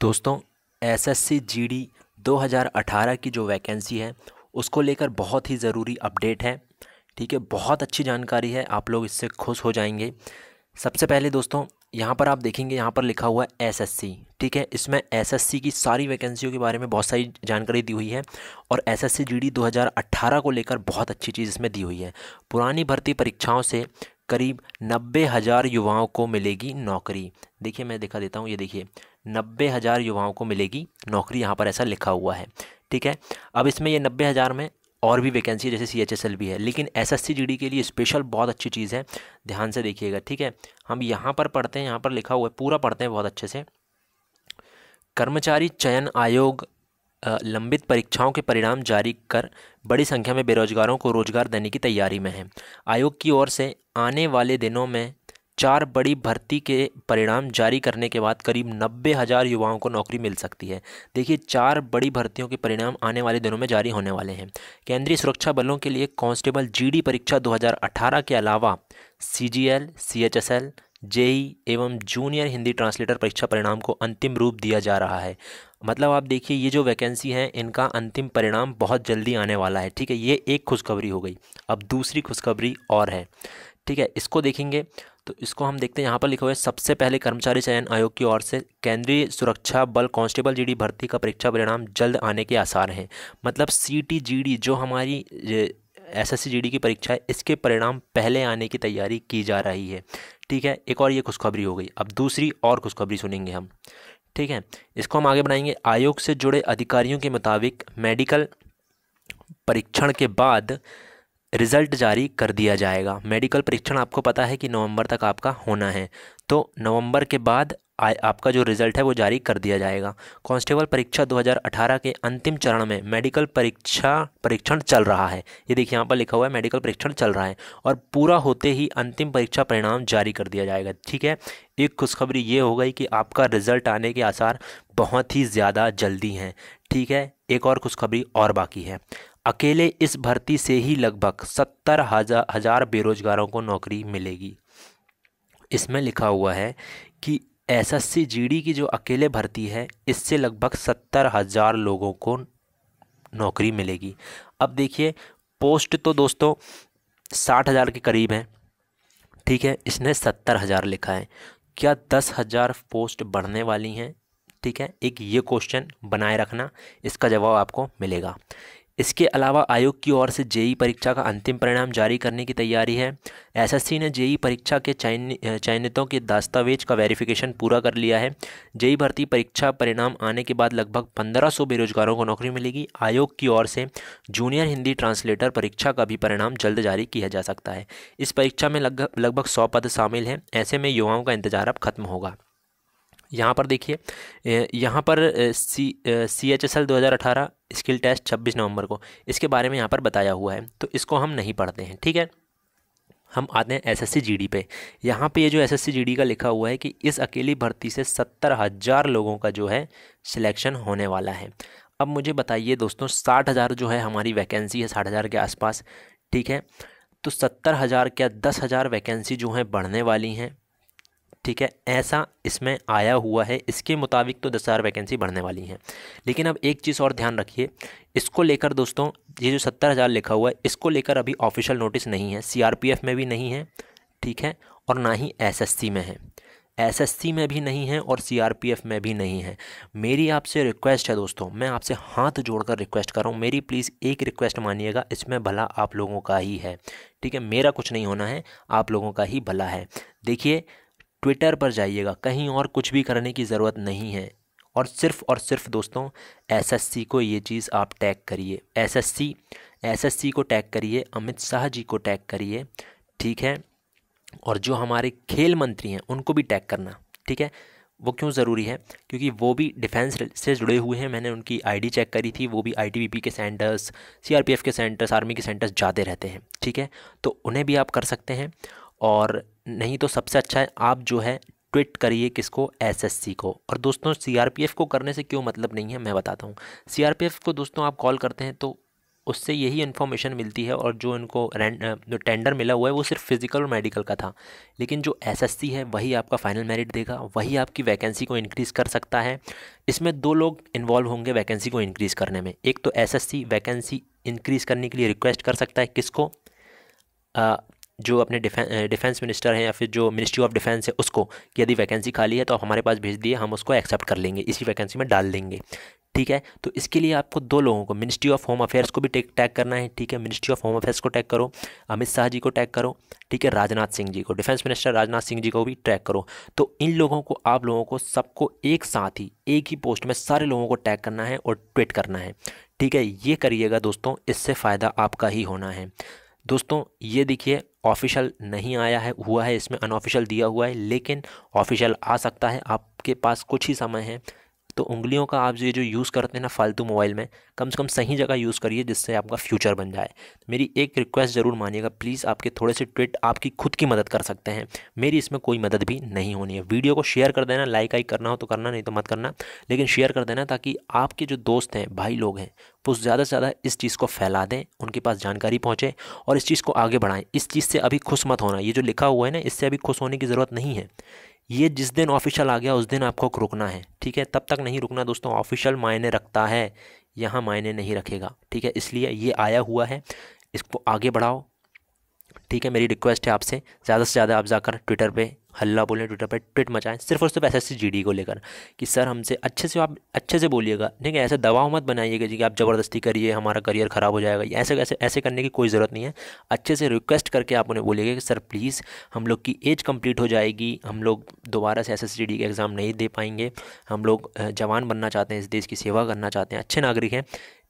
दोस्तों SSC GD 2018 की जो वैकेंसी है उसको लेकर बहुत ही ज़रूरी अपडेट है ठीक है बहुत अच्छी जानकारी है आप लोग इससे खुश हो जाएंगे सबसे पहले दोस्तों यहाँ पर आप देखेंगे यहाँ पर लिखा हुआ है एसएससी ठीक है इसमें एसएससी की सारी वैकेंसियों के बारे में बहुत सारी जानकारी दी हुई है और एसएससी जीडी 2018 को लेकर बहुत अच्छी चीज़ इसमें दी हुई है पुरानी भर्ती परीक्षाओं से करीब नब्बे हज़ार युवाओं को मिलेगी नौकरी देखिए मैं दिखा देता हूँ ये देखिए नब्बे हज़ार युवाओं को मिलेगी नौकरी यहाँ पर ऐसा लिखा हुआ है ठीक है अब इसमें ये नब्बे हज़ार में और भी वैकेंसी जैसे सी एच एस एल भी है लेकिन S S C G D के लिए स्पेशल बहुत अच्छी चीज़ है ध्यान से देखिएगा ठीक है हम यहाँ पर पढ़ते हैं यहाँ पर लिखा हुआ है पूरा पढ़ते हैं बहुत अच्छे से कर्मचारी चयन आयोग लंबित परीक्षाओं के परिणाम जारी कर बड़ी संख्या में बेरोजगारों को रोजगार देने की तैयारी में है आयोग की ओर से आने वाले दिनों में चार बड़ी भर्ती के परिणाम जारी करने के बाद करीब नब्बे हज़ार युवाओं को नौकरी मिल सकती है देखिए चार बड़ी भर्तियों के परिणाम आने वाले दिनों में जारी होने वाले हैं केंद्रीय सुरक्षा बलों के लिए कांस्टेबल जीडी परीक्षा 2018 के अलावा सीजीएल, सीएचएसएल, जेई एवं जूनियर हिंदी ट्रांसलेटर परीक्षा परिणाम को अंतिम रूप दिया जा रहा है मतलब आप देखिए ये जो वैकेंसी हैं इनका अंतिम परिणाम बहुत जल्दी आने वाला है ठीक है ये एक खुशखबरी हो गई अब दूसरी खुशखबरी और है ठीक है इसको देखेंगे तो इसको हम देखते हैं यहाँ पर लिखा हुआ है सबसे पहले कर्मचारी चयन आयोग की ओर से केंद्रीय सुरक्षा बल कांस्टेबल जीडी भर्ती का परीक्षा परिणाम जल्द आने के आसार हैं मतलब सीटीजीडी जो हमारी एसएससी जीडी की परीक्षा है इसके परिणाम पहले आने की तैयारी की जा रही है ठीक है एक और ये खुशखबरी हो गई अब दूसरी और खुशखबरी सुनेंगे हम ठीक है इसको हम आगे बढ़ाएंगे आयोग से जुड़े अधिकारियों के मुताबिक मेडिकल परीक्षण के बाद रिज़ल्ट जारी कर दिया जाएगा मेडिकल परीक्षण आपको पता है कि नवंबर तक आपका होना है तो नवंबर के बाद आ, आपका जो रिज़ल्ट है वो जारी कर दिया जाएगा कांस्टेबल परीक्षा 2018 के अंतिम चरण में मेडिकल परीक्षा परीक्षण चल रहा है ये देखिए यहाँ पर लिखा हुआ है मेडिकल परीक्षण चल रहा है और पूरा होते ही अंतिम परीक्षा परिणाम जारी कर दिया जाएगा ठीक है एक खुशखबरी ये हो गई कि आपका रिज़ल्ट आने के आसार बहुत ही ज़्यादा जल्दी हैं ठीक है एक और खुशखबरी और बाकी है अकेले इस भर्ती से ही लगभग सत्तर हजार हजार बेरोजगारों को नौकरी मिलेगी इसमें लिखा हुआ है कि S S C G D की जो अकेले भर्ती है इससे लगभग सत्तर हज़ार लोगों को नौकरी मिलेगी अब देखिए पोस्ट तो दोस्तों साठ हज़ार के करीब है ठीक है इसने सत्तर हज़ार लिखा है क्या दस हज़ार पोस्ट बढ़ने वाली हैं ठीक है एक ये क्वेश्चन बनाए रखना इसका जवाब आपको मिलेगा इसके अलावा आयोग की ओर से जेई परीक्षा का अंतिम परिणाम जारी करने की तैयारी है एसएससी ने जेई परीक्षा के चयन चयनितों के दस्तावेज का वेरिफिकेशन पूरा कर लिया है जेई भर्ती परीक्षा परिणाम आने के बाद लगभग 1500 बेरोजगारों को नौकरी मिलेगी आयोग की ओर से जूनियर हिंदी ट्रांसलेटर परीक्षा का भी परिणाम जल्द जारी किया जा सकता है इस परीक्षा में लगभग लगभग सौ पद शामिल हैं ऐसे में युवाओं का इंतजार अब खत्म होगा यहाँ पर देखिए यहाँ पर C C H S L दो हज़ार अठारह स्किल टेस्ट 26 नवंबर को इसके बारे में यहाँ पर बताया हुआ है तो इसको हम नहीं पढ़ते हैं ठीक है हम आते हैं S S C G D पे यहाँ पे ये जो S S C G D का लिखा हुआ है कि इस अकेली भर्ती से सत्तर हज़ार लोगों का जो है सिलेक्शन होने वाला है अब मुझे बताइए दोस्तों साठ हज़ार जो है हमारी वैकेंसी है साठ हज़ार के आसपास ठीक है तो सत्तर हज़ार क्या दस हज़ार वैकेंसी जो हैं बढ़ने वाली हैं ठीक है ऐसा इसमें आया हुआ है इसके मुताबिक तो दस हज़ार वैकेंसी बढ़ने वाली हैं लेकिन अब एक चीज़ और ध्यान रखिए इसको लेकर दोस्तों ये जो सत्तर हज़ार लिखा हुआ है इसको लेकर अभी ऑफिशियल नोटिस नहीं है सीआरपीएफ में भी नहीं है ठीक है और ना ही एसएससी में है एसएससी में भी नहीं है और सी में भी नहीं है मेरी आपसे रिक्वेस्ट है दोस्तों मैं आपसे हाथ जोड़कर रिक्वेस्ट कर रहा हूँ मेरी प्लीज़ एक रिक्वेस्ट मानिएगा इसमें भला आप लोगों का ही है ठीक है मेरा कुछ नहीं होना है आप लोगों का ही भला है देखिए ट्विटर पर जाइएगा कहीं और कुछ भी करने की ज़रूरत नहीं है और सिर्फ और सिर्फ दोस्तों एसएससी को ये चीज़ आप टैग करिए एसएससी एसएससी को टैग करिए अमित शाह जी को टैग करिए ठीक है और जो हमारे खेल मंत्री हैं उनको भी टैग करना ठीक है वो क्यों ज़रूरी है क्योंकि वो भी डिफेंस से जुड़े हुए हैं मैंने उनकी आईडी चेक करी थी वो भी आईटीबीपी के सेंटर्स सीआरपीएफ के सेंटर्स आर्मी के सेंटर्स जाते रहते हैं ठीक है तो उन्हें भी आप कर सकते हैं और नहीं तो सबसे अच्छा है आप जो है ट्विट करिए किसको एसएससी को और दोस्तों सीआरपीएफ को करने से क्यों मतलब नहीं है मैं बताता हूँ सीआरपीएफ को दोस्तों आप कॉल करते हैं तो उससे यही इन्फॉर्मेशन मिलती है और जो इनको जो टेंडर मिला हुआ है वो सिर्फ फिजिकल और मेडिकल का था लेकिन जो एसएससी है वही आपका फाइनल मेरिट देगा वही आपकी वैकेंसी को इंक्रीज़ कर सकता है इसमें दो लोग इन्वॉल्व होंगे वैकेंसी को इंक्रीज़ करने में एक तो एसएससी वैकेंसी इंक्रीज़ करने के लिए रिक्वेस्ट कर सकता है किसको जो अपने डिफेंस मिनिस्टर हैं या फिर जो मिनिस्ट्री ऑफ डिफेंस है उसको कि यदि वैकेंसी खाली है तो आप हमारे पास भेज दिए हम उसको एक्सेप्ट कर लेंगे इसी वैकेंसी में डाल देंगे ठीक है तो इसके लिए आपको दो लोगों को मिनिस्ट्री ऑफ होम अफेयर्स को भी टैग टैग करना है ठीक है मिनिस्ट्री ऑफ होम अफेयर्स को टैग करो अमित शाह जी को टैग करो ठीक है राजनाथ सिंह जी को डिफेंस मिनिस्टर राजनाथ सिंह जी को भी टैग करो तो इन लोगों को आप लोगों को सबको एक साथ ही एक ही पोस्ट में सारे लोगों को टैग करना है और ट्वीट करना है ठीक है ये करिएगा दोस्तों इससे फ़ायदा आपका ही होना है दोस्तों ये देखिए ऑफिशियल नहीं आया है हुआ है इसमें अनऑफिशियल दिया हुआ है लेकिन ऑफिशियल आ सकता है आपके पास कुछ ही समय है तो उंगलियों का आप ये जो यूज़ करते हैं ना फालतू मोबाइल में कम से कम सही जगह यूज़ करिए जिससे आपका फ्यूचर बन जाए मेरी एक रिक्वेस्ट ज़रूर मानिएगा प्लीज़ आपके थोड़े से ट्विट आपकी खुद की मदद कर सकते हैं मेरी इसमें कोई मदद भी नहीं होनी है वीडियो को शेयर कर देना लाइक आई करना हो तो करना नहीं तो मत करना लेकिन शेयर कर देना ताकि आपके जो दोस्त हैं भाई लोग हैं वो ज़्यादा से ज़्यादा इस चीज़ को फैला दें उनके पास जानकारी पहुँचे और इस चीज़ को आगे बढ़ाएँ इस चीज़ से अभी खुश मत होना ये जो लिखा हुआ है ना इससे अभी खुश होने की ज़रूरत नहीं है ये जिस दिन ऑफिशियल आ गया उस दिन आपको रुकना है ठीक है तब तक नहीं रुकना दोस्तों ऑफिशियल मायने रखता है यहाँ मायने नहीं रखेगा ठीक है इसलिए ये आया हुआ है इसको आगे बढ़ाओ ठीक है मेरी रिक्वेस्ट है आपसे ज़्यादा से ज़्यादा आप जाकर ट्विटर पे हल्ला बोलें ट्विटर पर ट्विट मचाएं सिर्फ और सिर्फ एस एस को लेकर कि सर हमसे अच्छे से आप अच्छे से बोलिएगा ठीक है ऐसे दबाव मत बनाइएगा जी कि आप ज़बरदस्ती करिए हमारा करियर ख़राब हो जाएगा ऐसे ऐसे ऐसे करने की कोई ज़रूरत नहीं है अच्छे से रिक्वेस्ट करके आप उन्हें बोलिएगा कि सर प्लीज़ हम लोग की एज कम्प्लीट हो जाएगी हम लोग दोबारा से एस एस सी एग्ज़ाम नहीं दे पाएंगे हम लोग जवान बनना चाहते हैं इस देश की सेवा करना चाहते हैं अच्छे नागरिक हैं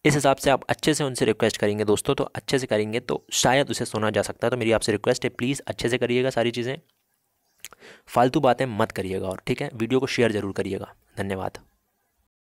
इस हिसाब से आप अच्छे से उनसे रिक्वेस्ट करेंगे दोस्तों तो अच्छे से करेंगे तो शायद उसे सुना जा सकता है तो मेरी आपसे रिक्वेस्ट है प्लीज़ अच्छे से करिएगा सारी चीज़ें फालतू बातें मत करिएगा और ठीक है वीडियो को शेयर ज़रूर करिएगा धन्यवाद